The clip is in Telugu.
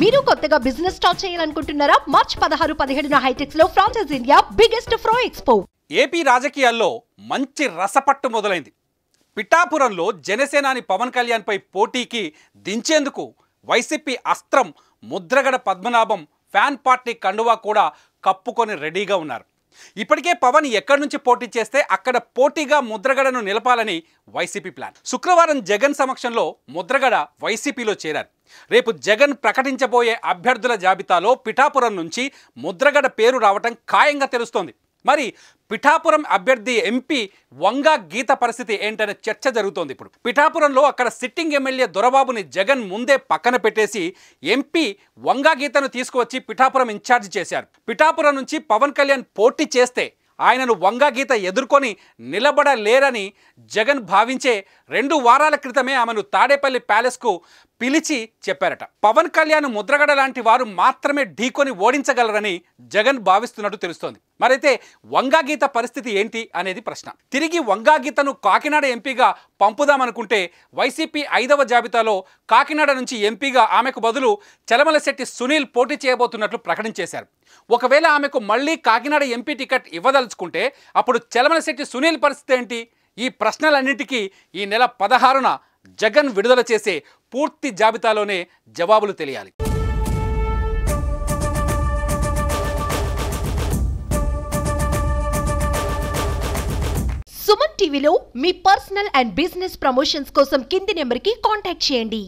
మీరు కొత్తగా బిజినెస్ స్టార్ట్ చేయాలనుకుంటున్నారా మార్చ్ పదహారు పదిహేడున హైటెక్స్ లో ఫ్రాన్సైజ్ ఇండియా బిగ్గెస్ట్ ఫ్రో ఎక్స్పో ఏపీ రాజకీయాల్లో మంచి రసపట్టు మొదలైంది పిఠాపురంలో జనసేనాని పవన్ కళ్యాణ్పై పోటీకి దించేందుకు వైసీపీ అస్త్రం ముద్రగడ పద్మనాభం ఫ్యాన్ పార్టీ కండువా కూడా కప్పుకొని రెడీగా ఉన్నారు ఇప్పటికే పవన్ ఎక్కడి నుంచి పోటీ చేస్తే అక్కడ పోటీగా ముద్రగడను నిలపాలని వైసీపీ ప్లాన్ శుక్రవారం జగన్ సమక్షంలో ముద్రగడ వైసీపీలో చేరారు రేపు జగన్ ప్రకటించబోయే అభ్యర్థుల జాబితాలో పిఠాపురం నుంచి ముద్రగడ పేరు రావటం ఖాయంగా తెలుస్తోంది మరి పిఠాపురం అభ్యర్థి ఎంపీ వంగా గీత పరిస్థితి ఏంటనే చర్చ జరుగుతోంది ఇప్పుడు పిఠాపురంలో అక్కడ సిట్టింగ్ ఎమ్మెల్యే దొరబాబుని జగన్ ముందే పక్కన పెట్టేసి ఎంపీ వంగా గీతను తీసుకువచ్చి పిఠాపురం ఇన్ఛార్జ్ చేశారు పిఠాపురం నుంచి పవన్ కళ్యాణ్ పోటీ చేస్తే ఆయనను గీత ఎదుర్కొని నిలబడలేరని జగన్ భావించే రెండు వారాల క్రితమే ఆమెను తాడేపల్లి ప్యాలెస్కు పిలిచి చెప్పారట పవన్ కళ్యాణ్ ముద్రగడ లాంటి వారు మాత్రమే ఢీకొని ఓడించగలరని జగన్ భావిస్తున్నట్టు తెలుస్తోంది మరైతే వంగాగీత పరిస్థితి ఏంటి అనేది ప్రశ్న తిరిగి వంగాగీతను కాకినాడ ఎంపీగా పంపుదామనుకుంటే వైసీపీ ఐదవ జాబితాలో కాకినాడ నుంచి ఎంపీగా ఆమెకు బదులు చలమలశెట్టి సునీల్ పోటీ చేయబోతున్నట్లు ప్రకటించేశారు ఒకవేళ ఆమెకు మళ్లీ కాకినాడ ఎంపీ టికెట్ ఇవ్వదలుచుకుంటే అప్పుడు చలమలశెట్టి సునీల్ పరిస్థితి ఏంటి ఈ ప్రశ్నలన్నింటికీ ఈ నెల పదహారున జగన్ విడుదల చేసే పూర్తి జాబితాలోనే జవాబులు తెలియాలి సుమన్ టీవీలో మీ పర్సనల్ అండ్ బిజినెస్ ప్రమోషన్స్ కోసం కింది నెంబర్కి కాంటాక్ట్ చేయండి